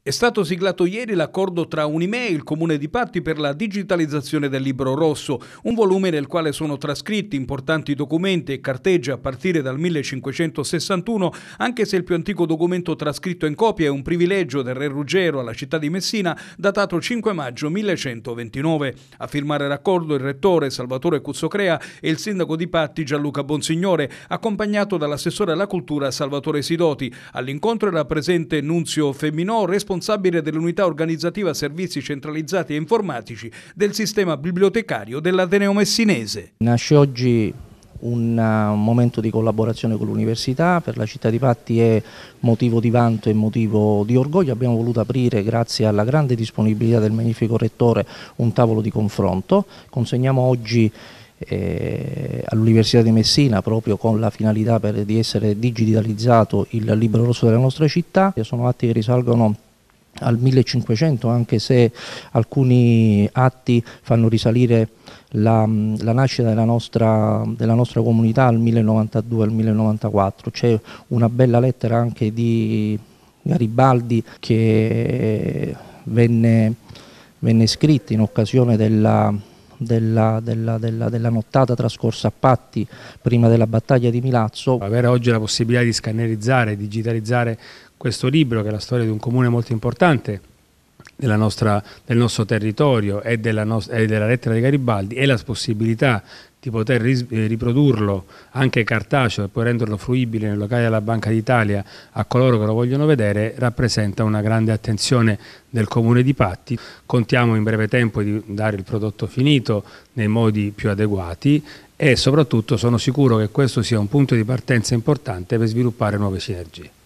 È stato siglato ieri l'accordo tra Unime e il Comune di Patti per la digitalizzazione del Libro Rosso, un volume nel quale sono trascritti importanti documenti e carteggi a partire dal 1561, anche se il più antico documento trascritto in copia è un privilegio del re Ruggero alla città di Messina, datato 5 maggio 1129. A firmare l'accordo il rettore Salvatore Cuzzocrea e il sindaco di Patti Gianluca Bonsignore, accompagnato dall'assessore alla cultura Salvatore Sidoti. All'incontro era presente Nunzio Femminò, responsabile responsabile dell'unità organizzativa servizi centralizzati e informatici del sistema bibliotecario dell'Ateneo Messinese. Nasce oggi un eh, momento di collaborazione con l'università, per la città di Patti è motivo di vanto e motivo di orgoglio, abbiamo voluto aprire grazie alla grande disponibilità del magnifico rettore un tavolo di confronto, consegniamo oggi eh, all'Università di Messina proprio con la finalità per, di essere digitalizzato il libro rosso della nostra città, sono atti che risalgono al 1500 anche se alcuni atti fanno risalire la, la nascita della nostra, della nostra, comunità al 1092 al 1094 c'è una bella lettera anche di Garibaldi che venne, venne scritta in occasione della della, della, della, della, nottata trascorsa a Patti prima della battaglia di Milazzo. Avere oggi la possibilità di scannerizzare, digitalizzare questo libro, che è la storia di un comune molto importante, nostra, del nostro territorio e della, no, e della lettera di Garibaldi e la possibilità di poter eh, riprodurlo anche cartaceo e poi renderlo fruibile nel locale della Banca d'Italia a coloro che lo vogliono vedere rappresenta una grande attenzione del Comune di Patti. Contiamo in breve tempo di dare il prodotto finito nei modi più adeguati e soprattutto sono sicuro che questo sia un punto di partenza importante per sviluppare nuove sinergie.